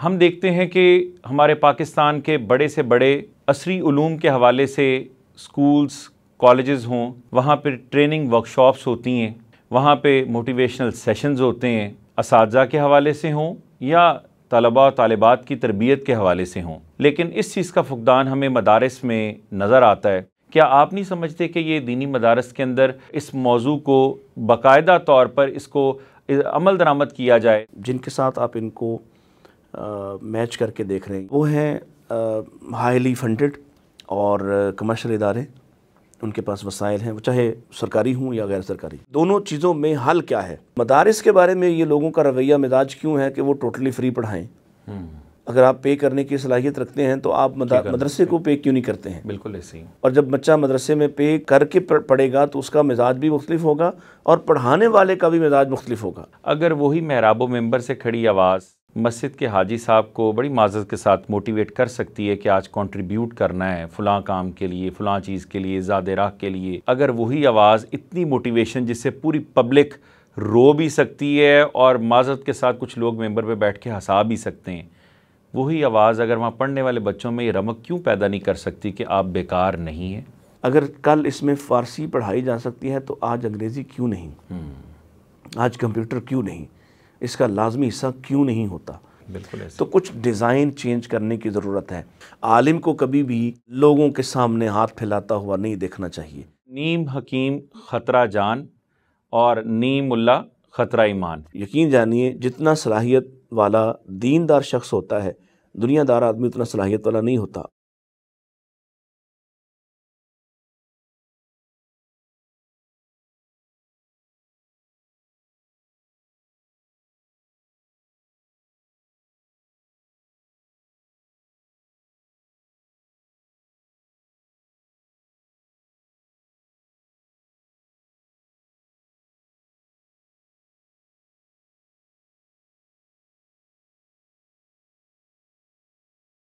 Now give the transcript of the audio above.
हम देखते हैं कि हमारे पाकिस्तान के बड़े से बड़े असरी ूम के हवाले से स्कूल्स कॉलेजेस हों वहाँ पर ट्रेनिंग वर्कशॉप्स होती हैं वहाँ पे मोटिवेशनल सेशंस होते हैं इस के हवाले से हों या तलबा तलबात की तरबियत के हवाले से हों लेकिन इस चीज़ का फुकदान हमें मदारस में नज़र आता है क्या आप नहीं समझते कि ये दीनी मदारस के अंदर इस मौजू को बाकायदा तौर पर इसको अमल दरामद किया जाए जिनके साथ आप इनको मैच करके देख रहे हैं वो हैं हाईली फंडेड और कमर्शियल इदारे उनके पास वसाइल हैं वो चाहे सरकारी हों या गैर सरकारी दोनों चीज़ों में हल क्या है मदारस के बारे में ये लोगों का रवैया मिजाज क्यों है कि वो टोटली फ्री पढ़ाएं हम्म। अगर आप पे करने की सलाहियत रखते हैं तो आप मदरसे को पे क्यों नहीं करते हैं बिल्कुल ऐसे ही और जब बच्चा मदरसे में पे करके पढ़ेगा तो उसका मिजाज भी मुख्तलिफ होगा और पढ़ाने वाले का भी मिजाज मुख्तलिफ होगा अगर वही महराबो मेम्बर से खड़ी आवाज़ मस्जिद के हाजी साहब को बड़ी माजत के साथ मोटिवेट कर सकती है कि आज कंट्रीब्यूट करना है फ़लाँ काम के लिए फ़लाँ चीज़ के लिए ज़ाद राह के लिए अगर वही आवाज़ इतनी मोटिवेशन जिससे पूरी पब्लिक रो भी सकती है और माजत के साथ कुछ लोग मेंबर पे बैठ के हंसा भी सकते हैं वही आवाज़ अगर वहाँ पढ़ने वाले बच्चों में ये रमक क्यों पैदा नहीं कर सकती कि आप बेकार नहीं हैं अगर कल इसमें फ़ारसी पढ़ाई जा सकती है तो आज अंग्रेज़ी क्यों नहीं हम्म। आज कंप्यूटर क्यों नहीं इसका लाजमी हिस्सा क्यों नहीं होता बिल्कुल तो कुछ डिज़ाइन चेंज करने की ज़रूरत है आलिम को कभी भी लोगों के सामने हाथ फैलाता हुआ नहीं देखना चाहिए नीम हकीम ख़तरा जान और नीम उल्ला ख़तरा ईमान यकीन जानिए जितना सलाहियत वाला दीनदार शख्स होता है दुनियादार आदमी उतना सलाहियत वाला नहीं होता